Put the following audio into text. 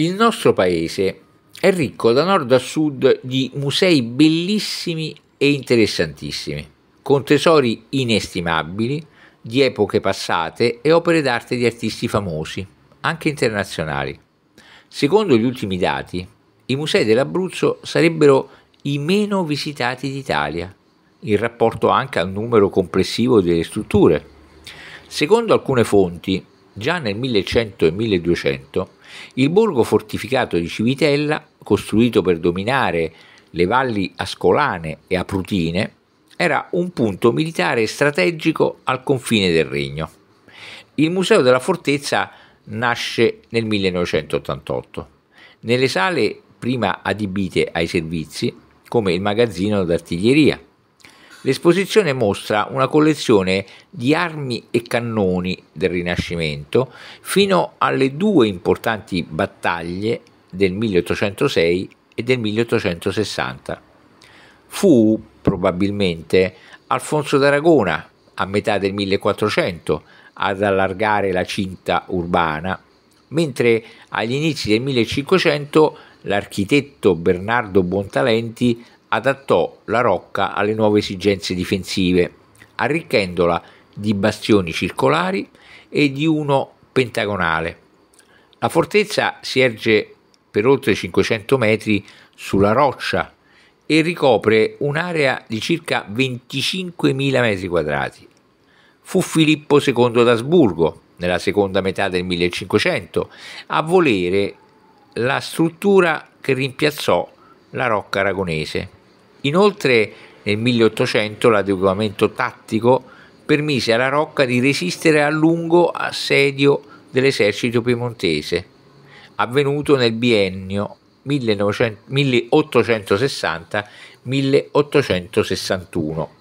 Il nostro paese è ricco da nord a sud di musei bellissimi e interessantissimi, con tesori inestimabili di epoche passate e opere d'arte di artisti famosi, anche internazionali. Secondo gli ultimi dati, i musei dell'Abruzzo sarebbero i meno visitati d'Italia, in rapporto anche al numero complessivo delle strutture. Secondo alcune fonti, Già nel 1100 e 1200 il borgo fortificato di Civitella, costruito per dominare le valli ascolane e aprutine, era un punto militare strategico al confine del regno. Il museo della fortezza nasce nel 1988. Nelle sale prima adibite ai servizi, come il magazzino d'artiglieria, L'esposizione mostra una collezione di armi e cannoni del Rinascimento fino alle due importanti battaglie del 1806 e del 1860. Fu probabilmente Alfonso d'Aragona a metà del 1400 ad allargare la cinta urbana, mentre agli inizi del 1500 l'architetto Bernardo Bontalenti adattò la Rocca alle nuove esigenze difensive, arricchendola di bastioni circolari e di uno pentagonale. La fortezza si erge per oltre 500 metri sulla roccia e ricopre un'area di circa 25.000 metri quadrati. Fu Filippo II d'Asburgo, nella seconda metà del 1500, a volere la struttura che rimpiazzò la Rocca Aragonese. Inoltre nel 1800 l'adeguamento tattico permise alla Rocca di resistere a lungo assedio dell'esercito piemontese, avvenuto nel biennio 1860-1861.